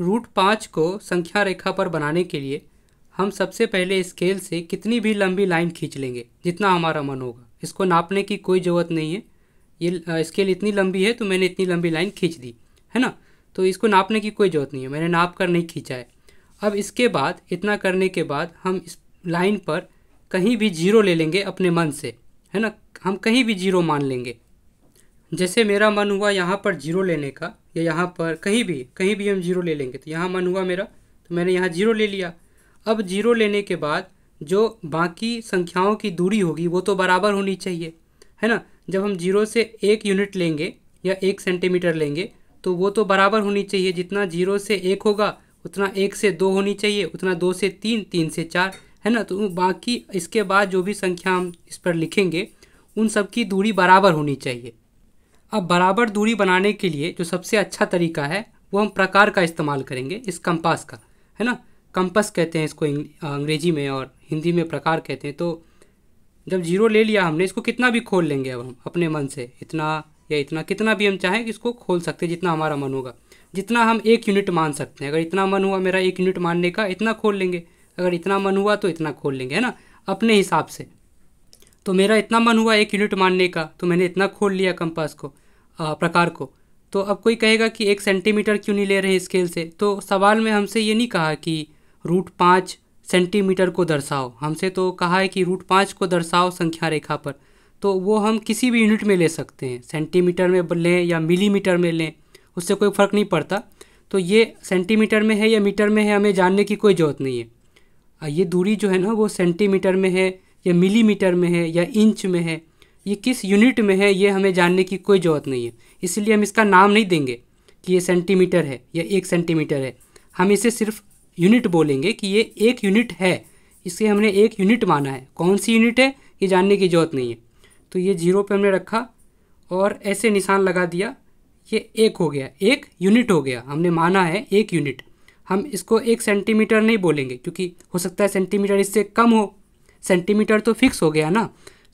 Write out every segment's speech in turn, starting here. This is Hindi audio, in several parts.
रूट पाँच को संख्या रेखा पर बनाने के लिए हम सबसे पहले स्केल से कितनी भी लंबी लाइन खींच लेंगे जितना हमारा मन होगा इसको नापने की कोई ज़रूरत नहीं है ये स्केल इतनी लंबी है तो मैंने इतनी लंबी लाइन खींच दी है ना तो इसको नापने की कोई ज़रूरत नहीं है मैंने नाप कर नहीं खींचा है अब इसके बाद इतना करने के बाद हम इस लाइन पर कहीं भी जीरो ले लेंगे अपने मन से है ना हम कहीं भी जीरो मान लेंगे जैसे मेरा मन हुआ यहाँ पर जीरो लेने का या यहाँ पर कहीं भी कहीं भी हम जीरो ले लेंगे तो यहाँ मन हुआ मेरा तो मैंने यहाँ जीरो ले लिया अब जीरो लेने के बाद जो बाकी संख्याओं की दूरी होगी वो तो बराबर होनी चाहिए है ना जब हम जीरो से एक यूनिट लेंगे या एक सेंटीमीटर लेंगे तो वो तो बराबर होनी चाहिए जितना जीरो से एक होगा उतना एक से दो होनी चाहिए उतना दो से तीन तीन से चार है ना तो बाकी इसके बाद जो भी संख्या हम इस पर लिखेंगे उन सब की दूरी बराबर होनी चाहिए अब बराबर दूरी बनाने के लिए जो सबसे अच्छा तरीका है वो हम प्रकार का इस्तेमाल करेंगे इस कंपास का है ना कंपास कहते हैं इसको अंग्रेजी में और हिंदी में प्रकार कहते हैं तो जब जीरो ले लिया हमने इसको कितना भी खोल लेंगे अब हम अपने मन से इतना या इतना कितना भी हम चाहें कि इसको खोल सकते हैं जितना हमारा मन होगा जितना हम एक यूनिट मान सकते हैं अगर इतना मन हुआ मेरा एक यूनिट मानने का इतना खोल लेंगे अगर इतना मन हुआ तो इतना खोल लेंगे है ना अपने हिसाब से तो मेरा इतना मन हुआ एक यूनिट मानने का तो मैंने इतना खोल लिया कंपास को प्रकार को तो अब कोई कहेगा कि एक सेंटीमीटर क्यों नहीं ले रहे स्केल से तो सवाल में हमसे ये नहीं कहा कि रूट पाँच सेंटीमीटर को दर्शाओ हमसे तो कहा है कि रूट पाँच को दर्शाओ संख्या रेखा पर तो वो हम किसी भी यूनिट में ले सकते हैं सेंटीमीटर में लें या मिलीमीटर में लें उससे कोई फ़र्क नहीं पड़ता तो ये सेंटीमीटर में है या मीटर में है हमें जानने की कोई ज़रूरत नहीं है ये दूरी जो है ना वो सेंटीमीटर में है या मिलीमीटर में है या इंच में है ये किस यूनिट में है ये हमें जानने की कोई ज़रूरत नहीं है इसलिए हम इसका नाम नहीं देंगे कि ये सेंटीमीटर है या एक सेंटीमीटर है हम इसे सिर्फ यूनिट बोलेंगे कि ये एक यूनिट है इसे हमने एक यूनिट माना है कौन सी यूनिट है ये जानने की ज़रूरत नहीं है तो ये जीरो पे हमने रखा और ऐसे निशान लगा दिया ये एक हो गया एक यूनिट हो गया हमने माना है एक यूनिट हम इसको एक सेंटीमीटर नहीं बोलेंगे क्योंकि हो सकता है सेंटीमीटर इससे कम हो सेंटीमीटर तो फिक्स हो गया ना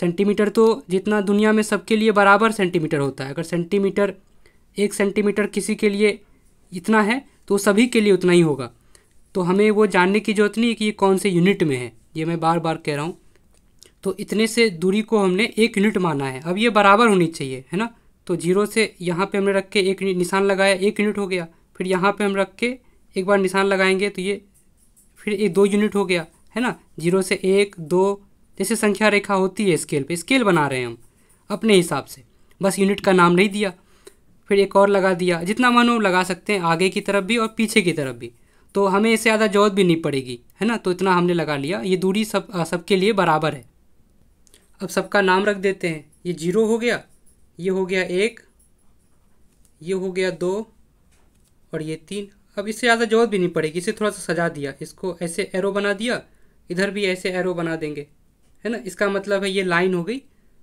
सेंटीमीटर तो जितना दुनिया में सबके लिए बराबर सेंटीमीटर होता है अगर सेंटीमीटर एक सेंटीमीटर किसी के लिए इतना है तो सभी के लिए उतना ही होगा तो हमें वो जानने की ज़रूरत नहीं है कि ये कौन से यूनिट में है ये मैं बार बार कह रहा हूँ तो इतने से दूरी को हमने एक यूनिट माना है अब ये बराबर होनी चाहिए है ना तो जीरो से यहाँ पे हमने रख के एक निशान लगाया एक यूनिट हो गया फिर यहाँ पे हम रख के एक बार निशान लगाएंगे तो ये फिर ये दो यूनिट हो गया है ना जीरो से एक दो जैसे संख्या रेखा होती है स्केल पे स्केल बना रहे हैं हम अपने हिसाब से बस यूनिट का नाम नहीं दिया फिर एक और लगा दिया जितना मन हो लगा सकते हैं आगे की तरफ भी और पीछे की तरफ भी तो हमें इससे ज़्यादा जरूरत भी नहीं पड़ेगी है ना तो इतना हमने लगा लिया ये दूरी सब सबके लिए बराबर है अब सबका नाम रख देते हैं ये जीरो हो गया ये हो गया एक ये हो गया दो और ये तीन अब इससे ज़्यादा जरूरत भी नहीं पड़ेगी इसे थोड़ा सा सजा दिया इसको ऐसे एरो बना दिया इधर भी ऐसे एरो बना देंगे है ना इसका मतलब है ये लाइन हो गई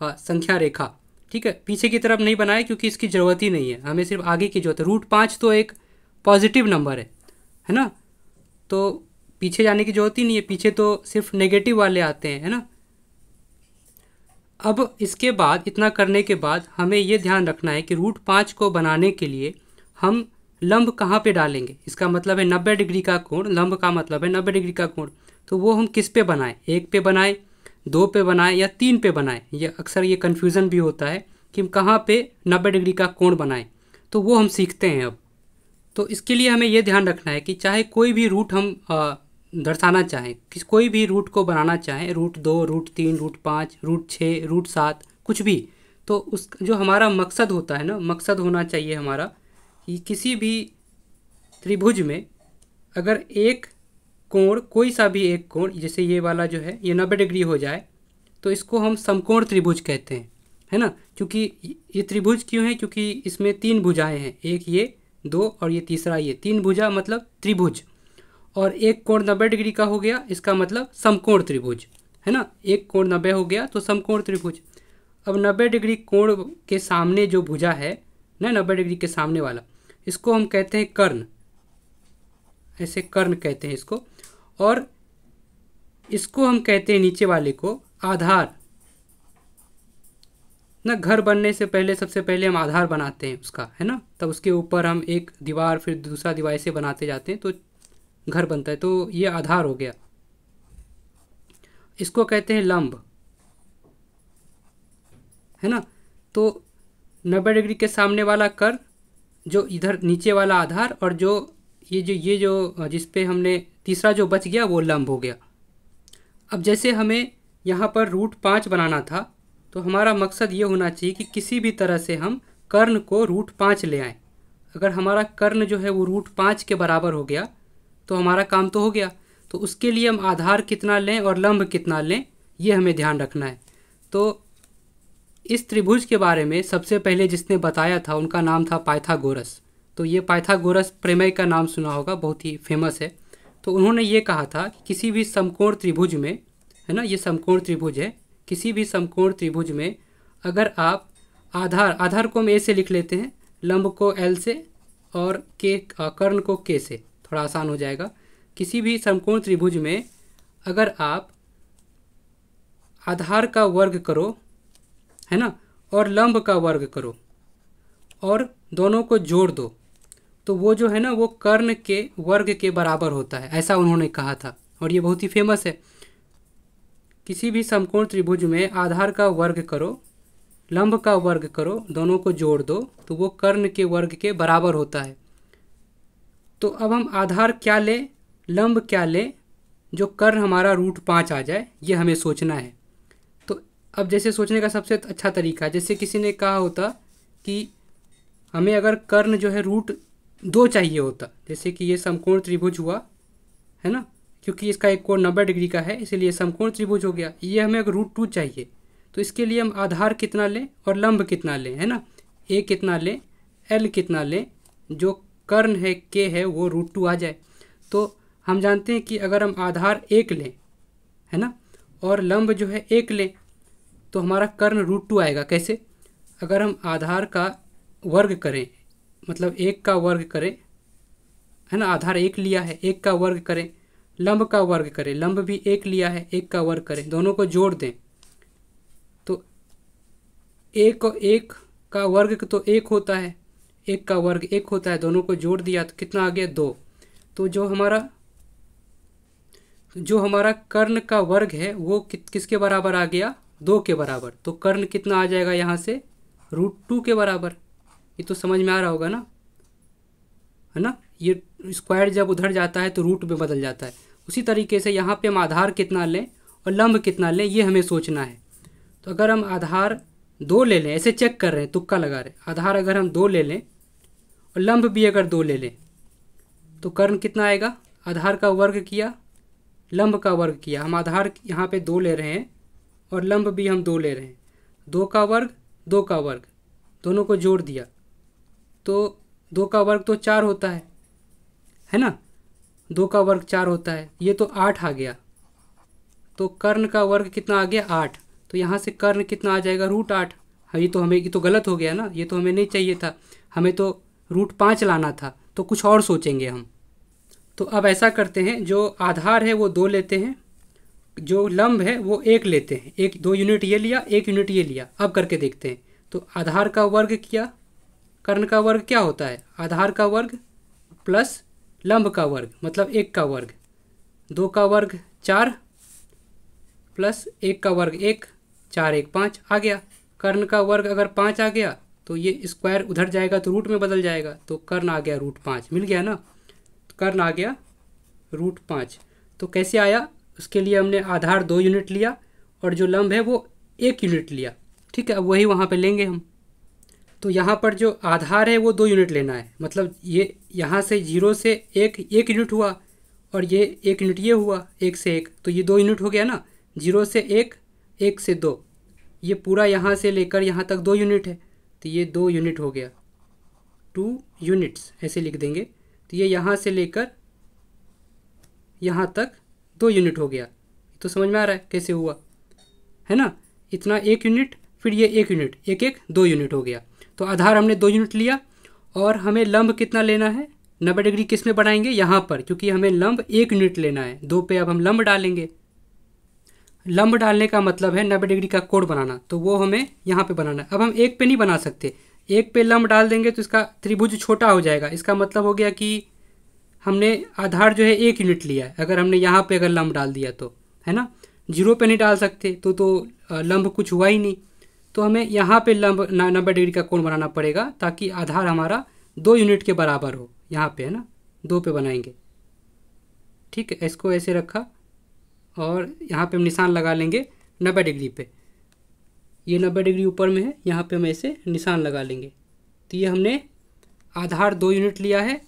हाँ संख्या रेखा ठीक है पीछे की तरफ नहीं बनाए क्योंकि इसकी ज़रूरत ही नहीं है हमें सिर्फ आगे की ज़रूरत है रूट पाँच तो एक पॉजिटिव नंबर है है ना तो पीछे जाने की ज़रूरत ही नहीं है पीछे तो सिर्फ नेगेटिव वाले आते हैं है ना अब इसके बाद इतना करने के बाद हमें ये ध्यान रखना है कि रूट पाँच को बनाने के लिए हम लंब कहाँ पे डालेंगे इसका मतलब है नब्बे डिग्री का कोण लंब का मतलब है नब्बे डिग्री का कोण तो वो हम किस पे बनाएं एक पे बनाएं दो पे बनाएं या तीन पे बनाएं ये अक्सर ये कन्फ्यूज़न भी होता है कि हम कहाँ पर नब्बे डिग्री का कोण बनाएं तो वो हम सीखते हैं अब तो इसके लिए हमें ये ध्यान रखना है कि चाहे कोई भी रूट हम दर्शाना चाहें किस कोई भी रूट को बनाना चाहें रूट दो रूट तीन रूट पाँच रूट छः रूट सात कुछ भी तो उस जो हमारा मकसद होता है ना मकसद होना चाहिए हमारा कि किसी भी त्रिभुज में अगर एक कोण कोई सा भी एक कोण जैसे ये वाला जो है ये नब्बे डिग्री हो जाए तो इसको हम समकोण त्रिभुज कहते हैं है ना क्योंकि ये त्रिभुज क्यों है क्योंकि इसमें तीन भुजाएं हैं एक ये दो और ये तीसरा ये तीन भुजा मतलब त्रिभुज और एक कोण नब्बे डिग्री का हो गया इसका मतलब समकोण त्रिभुज है ना एक कोण नब्बे हो गया तो समकोण त्रिभुज अब नब्बे डिग्री कोण के सामने जो भुजा है ना नब्बे डिग्री के सामने वाला इसको हम कहते हैं कर्ण ऐसे कर्ण कहते हैं इसको और इसको हम कहते हैं नीचे वाले को आधार ना घर बनने से पहले सबसे पहले हम आधार बनाते हैं उसका है ना तब उसके ऊपर हम एक दीवार फिर दूसरा दीवार से बनाते जाते हैं तो घर बनता है तो ये आधार हो गया इसको कहते हैं लंब है ना तो नब्बे डिग्री के सामने वाला कर जो इधर नीचे वाला आधार और जो ये जो ये जो जिस पे हमने तीसरा जो बच गया वो लंब हो गया अब जैसे हमें यहाँ पर रूट पाँच बनाना था तो हमारा मकसद ये होना चाहिए कि किसी भी तरह से हम कर्ण को रूट पाँच ले आएँ अगर हमारा कर्ण जो है वो रूट पाँच के बराबर हो गया तो हमारा काम तो हो गया तो उसके लिए हम आधार कितना लें और लंब कितना लें ये हमें ध्यान रखना है तो इस त्रिभुज के बारे में सबसे पहले जिसने बताया था उनका नाम था पाइथागोरस तो ये पाइथागोरस प्रमेय का नाम सुना होगा बहुत ही फेमस है तो उन्होंने ये कहा था कि किसी भी समकोण त्रिभुज में है ना ये समकोण त्रिभुज है किसी भी समकोण त्रिभुज में अगर आप आधार आधार को हम ए से लिख लेते हैं लंब को एल से और के कर्ण को के से थोड़ा आसान हो जाएगा किसी भी समकोण त्रिभुज में अगर आप आधार का वर्ग करो है ना और लंब का वर्ग करो और दोनों को जोड़ दो तो वो जो है ना वो कर्ण के वर्ग के बराबर होता है ऐसा उन्होंने कहा था और ये बहुत ही फेमस है किसी भी समकोण त्रिभुज में आधार का वर्ग करो लंब का वर्ग करो दोनों को जोड़ दो तो वो कर्ण के वर्ग के बराबर होता है तो अब हम आधार क्या लें लंब क्या लें जो कर्ण हमारा रूट पाँच आ जाए ये हमें सोचना है तो अब जैसे सोचने का सबसे अच्छा तरीका जैसे किसी ने कहा होता कि हमें अगर कर्ण जो है रूट दो चाहिए होता जैसे कि ये समकोण त्रिभुज हुआ है ना क्योंकि इसका एक कोण नब्बे डिग्री का है इसीलिए समकोण त्रिभुज हो गया ये हमें रूट टू चाहिए तो इसके लिए हम आधार कितना लें और लंब कितना लें है ना ए कितना लें एल कितना लें जो कर्ण है के है वो रूट टू आ जाए तो हम जानते हैं कि अगर हम आधार एक लें है ना और लंब जो है एक लें तो हमारा कर्ण रूट टू आएगा कैसे अगर हम आधार का वर्ग करें मतलब एक का वर्ग करें है ना आधार एक लिया है एक का वर्ग करें लंब का वर्ग करें लंब भी एक लिया है एक का वर्ग करें दोनों को जोड़ दें तो एक और एक का वर्ग तो एक होता है एक का वर्ग एक होता है दोनों को जोड़ दिया तो कितना आ गया दो तो जो हमारा जो हमारा कर्ण का वर्ग है वो कि, किसके बराबर आ गया दो के बराबर तो कर्ण कितना आ जाएगा यहाँ से रूट टू के बराबर ये तो समझ में आ रहा होगा ना है ना ये स्क्वायर जब उधर जाता है तो रूट में बदल जाता है उसी तरीके से यहाँ पे हम आधार कितना लें और लंब कितना लें ये हमें सोचना है तो अगर हम आधार दो ले लें ऐसे चेक कर रहे हैं तुक्का लगा रहे आधार अगर हम दो ले लें और लंब भी अगर दो ले लें तो कर्ण कितना आएगा आधार का वर्ग किया लंब का वर्ग किया हम आधार यहाँ पे दो ले रहे हैं और लंब भी हम दो ले रहे हैं दो का वर्ग दो का वर्ग दोनों को जोड़ दिया तो दो का वर्ग तो चार होता है है ना दो का वर्ग चार होता है ये तो आठ आ गया तो कर्ण का वर्ग कितना आ गया आठ तो यहाँ से कर्ण कितना आ जाएगा रूट आठ हाँ, ये तो हमें ये तो गलत हो गया ना ये तो हमें नहीं चाहिए था हमें तो रूट पाँच लाना था तो कुछ और सोचेंगे हम तो अब ऐसा करते हैं जो आधार है वो दो लेते हैं जो लंब है वो एक लेते हैं एक दो यूनिट ये लिया एक यूनिट ये लिया अब करके देखते हैं तो आधार का वर्ग किया कर्ण का वर्ग क्या होता है आधार का वर्ग प्लस लंब का वर्ग मतलब एक का वर्ग दो का वर्ग चार प्लस एक का वर्ग एक चार एक पाँच आ गया कर्ण का वर्ग अगर पाँच आ गया तो ये स्क्वायर उधर जाएगा तो रूट में बदल जाएगा तो कर्ण आ गया रूट पाँच मिल गया ना तो कर्ण आ गया रूट पाँच तो कैसे आया उसके लिए हमने आधार दो यूनिट लिया और जो लंब है वो एक यूनिट लिया ठीक है अब वही वहाँ पर लेंगे हम तो यहाँ पर जो आधार है वो दो यूनिट लेना है मतलब ये यहाँ से जीरो से एक एक यूनिट हुआ और ये एक यूनिट ये हुआ एक से एक तो ये दो यूनिट हो गया ना जीरो से एक एक से दो ये पूरा यहाँ से लेकर यहाँ तक दो यूनिट है तो ये दो यूनिट हो गया टू यूनिट्स ऐसे लिख देंगे तो ये यहाँ से लेकर यहाँ तक दो यूनिट हो गया तो समझ में आ रहा है कैसे हुआ है ना इतना एक यूनिट फिर ये एक यूनिट एक एक दो यूनिट हो गया तो आधार हमने दो यूनिट लिया और हमें लंब कितना लेना है नब्बे डिग्री किस में बनाएंगे यहाँ पर क्योंकि हमें लंब एक यूनिट लेना है दो पे अब हम लंब डालेंगे लंब डालने का मतलब है नब्बे डिग्री का कोड बनाना तो वो हमें यहाँ पे बनाना है अब हम एक पे नहीं बना सकते एक पे लंब डाल देंगे तो इसका त्रिभुज छोटा हो जाएगा इसका मतलब हो गया कि हमने आधार जो है एक यूनिट लिया है अगर हमने यहाँ पर अगर लंब डाल दिया तो है ना जीरो पर नहीं डाल सकते तो तो लंब कुछ हुआ ही नहीं तो हमें यहाँ पे लंब नब्बे डिग्री का कोण बनाना पड़ेगा ताकि आधार हमारा दो यूनिट के बराबर हो यहाँ पे है ना दो पे बनाएंगे ठीक है इसको ऐसे रखा और यहाँ पे हम निशान लगा लेंगे नब्बे डिग्री पे ये नब्बे डिग्री ऊपर में है यहाँ पे हम ऐसे निशान लगा लेंगे तो ये हमने आधार दो यूनिट लिया है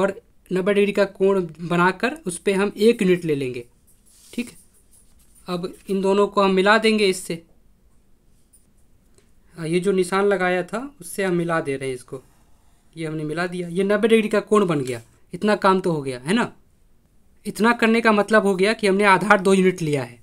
और नब्बे डिग्री का कोण बनाकर उस पर हम एक यूनिट ले लेंगे ठीक अब इन दोनों को हम मिला देंगे इससे हाँ, ये जो निशान लगाया था उससे हम मिला दे रहे हैं इसको ये हमने मिला दिया ये नब्बे डिग्री का कोण बन गया इतना काम तो हो गया है ना इतना करने का मतलब हो गया कि हमने आधार दो यूनिट लिया है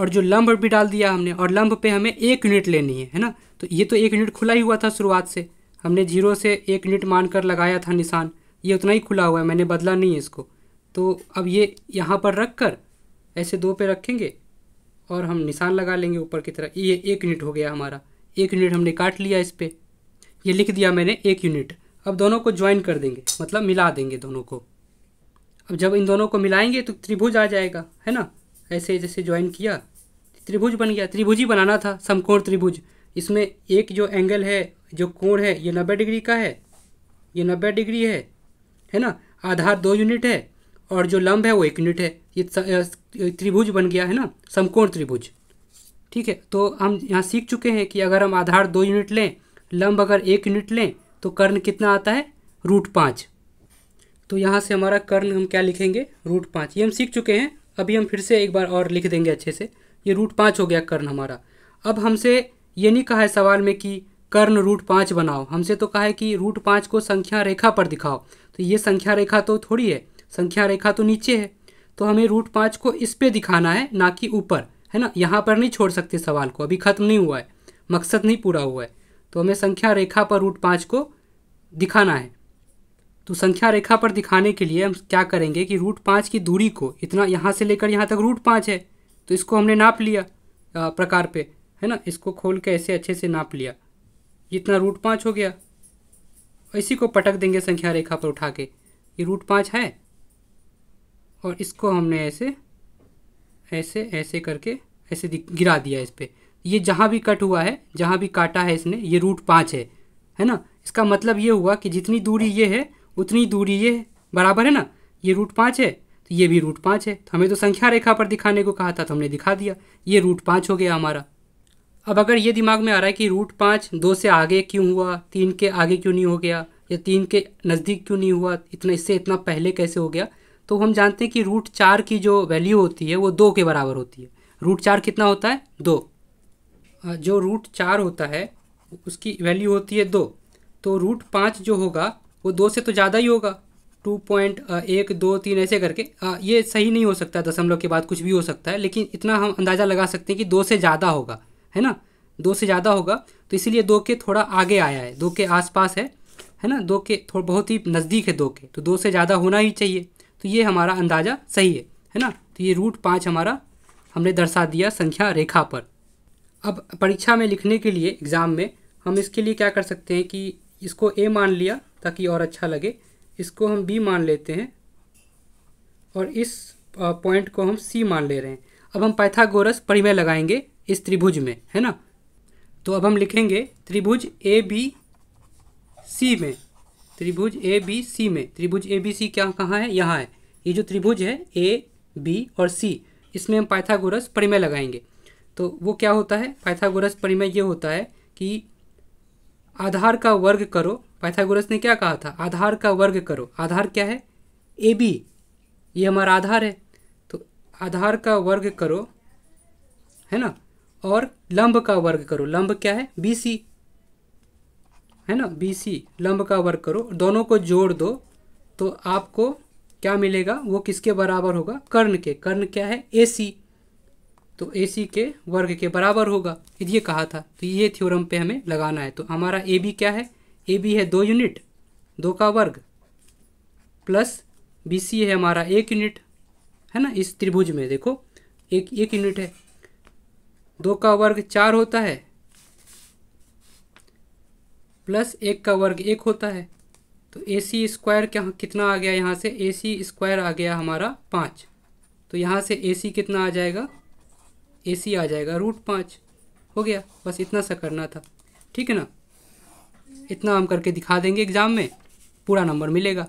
और जो लंब भी डाल दिया हमने और लंब पे हमें एक यूनिट लेनी है है ना तो ये तो एक यूनिट खुला ही हुआ था शुरुआत से हमने जीरो से एक यूनिट मानकर लगाया था निशान ये उतना ही खुला हुआ है मैंने बदला नहीं है इसको तो अब ये यहाँ पर रख कर ऐसे दो पे रखेंगे और हम निशान लगा लेंगे ऊपर की तरफ ये एक यूनिट हो गया हमारा एक यूनिट हमने काट लिया इस पर यह लिख दिया मैंने एक यूनिट अब दोनों को ज्वाइन कर देंगे मतलब मिला देंगे दोनों को अब जब इन दोनों को मिलाएंगे तो त्रिभुज आ जाएगा है ना ऐसे जैसे ज्वाइन किया त्रिभुज बन गया त्रिभुज ही बनाना था समकोण त्रिभुज इसमें एक जो एंगल है जो कोण है ये नब्बे डिग्री का है ये नब्बे डिग्री है है ना आधार दो यूनिट है और जो लंब है वो एक यूनिट है ये त्रिभुज बन गया है ना समकोण त्रिभुज ठीक है तो हम यहाँ सीख चुके हैं कि अगर हम आधार दो यूनिट लें लंब अगर एक यूनिट लें तो कर्ण कितना आता है रूट पाँच तो यहाँ से हमारा कर्ण हम क्या लिखेंगे रूट पाँच ये हम सीख चुके हैं अभी हम फिर से एक बार और लिख देंगे अच्छे से ये रूट पाँच हो गया कर्ण हमारा अब हमसे ये नहीं कहा है सवाल में कि कर्ण रूट पाँच बनाओ हमसे तो कहा है कि रूट पाँच को संख्या रेखा पर दिखाओ तो ये संख्या रेखा तो थोड़ी है संख्या रेखा तो नीचे है तो हमें रूट पाँच को इस पर दिखाना है ना कि ऊपर है ना यहाँ पर नहीं छोड़ सकते सवाल को अभी ख़त्म नहीं हुआ है मकसद नहीं पूरा हुआ है तो हमें संख्या रेखा पर रूट पाँच को दिखाना है तो संख्या रेखा पर दिखाने के लिए हम क्या करेंगे कि रूट पाँच की दूरी को इतना यहाँ से लेकर यहाँ तक रूट पाँच है तो इसको हमने नाप लिया प्रकार पे है ना इसको खोल के ऐसे अच्छे से नाप लिया इतना रूट पाँच हो गया इसी को पटक देंगे संख्या रेखा पर उठा के ये रूट पाँच है और इसको हमने ऐसे ऐसे ऐसे करके ऐसे गिरा दिया इस पर ये जहाँ भी कट हुआ है जहाँ भी काटा है इसने ये रूट पाँच है है ना इसका मतलब ये हुआ कि जितनी दूरी ये है उतनी दूरी ये है बराबर है ना ये रूट पाँच है तो ये भी रूट पाँच है तो हमें तो संख्या रेखा पर दिखाने को कहा था तो हमने दिखा दिया ये रूट पाँच हो गया हमारा अब अगर ये दिमाग में आ रहा है कि रूट पाँच दो से आगे क्यों हुआ तीन के आगे क्यों नहीं हो गया या तीन के नज़दीक क्यों नहीं हुआ इतना इससे इतना पहले कैसे हो गया तो हम जानते हैं कि रूट चार की जो वैल्यू होती है वो दो के बराबर होती है रूट चार कितना होता है दो जो रूट चार होता है उसकी वैल्यू होती है दो तो रूट पाँच जो होगा वो दो से तो ज़्यादा ही होगा टू पॉइंट एक दो तीन ऐसे करके आ, ये सही नहीं हो सकता दशमलव के बाद कुछ भी हो सकता है लेकिन इतना हम अंदाज़ा लगा सकते हैं कि दो से ज़्यादा होगा है ना दो से ज़्यादा होगा तो इसीलिए दो के थोड़ा आगे आया है दो के आसपास है है ना दो के थोड़ा बहुत ही नज़दीक है दो के तो दो से ज़्यादा होना ही चाहिए तो ये हमारा अंदाज़ा सही है है ना तो ये रूट पाँच हमारा हमने दर्शा दिया संख्या रेखा पर अब परीक्षा में लिखने के लिए एग्ज़ाम में हम इसके लिए क्या कर सकते हैं कि इसको ए मान लिया ताकि और अच्छा लगे इसको हम बी मान लेते हैं और इस पॉइंट को हम सी मान ले रहे हैं अब हम पैथागोरस परिमेय लगाएंगे इस त्रिभुज में है ना तो अब हम लिखेंगे त्रिभुज ए बी सी में त्रिभुज ए बी सी में त्रिभुज ए बी सी क्या कहाँ है यहाँ है ये जो त्रिभुज है ए बी और सी इसमें हम पाइथागोरस परिमेय लगाएंगे तो वो क्या होता है पाइथागोरस परिमेय ये होता है कि आधार का वर्ग करो पाइथागोरस ने क्या कहा था आधार का वर्ग करो आधार क्या है ए बी ये हमारा आधार है तो आधार का वर्ग करो है ना और लंब का वर्ग करो लंब क्या है बी सी है ना बी सी लंब का वर्ग करो दोनों को जोड़ दो तो आपको क्या मिलेगा वो किसके बराबर होगा कर्ण के कर्ण क्या है ए सी तो ए सी के वर्ग के बराबर होगा ये कहा था तो ये थ्योरम पे हमें लगाना है तो हमारा ए बी क्या है ए बी है दो यूनिट दो का वर्ग प्लस बी सी है हमारा एक यूनिट है ना इस त्रिभुज में देखो एक एक यूनिट है दो का वर्ग चार होता है प्लस एक का वर्ग एक होता है तो ए सी स्क्वायर क्या कितना आ गया यहाँ से ए सी स्क्वायर आ गया हमारा पाँच तो यहाँ से ए सी कितना आ जाएगा ए सी आ जाएगा रूट पाँच हो गया बस इतना सा करना था ठीक है ना इतना हम करके दिखा देंगे एग्ज़ाम में पूरा नंबर मिलेगा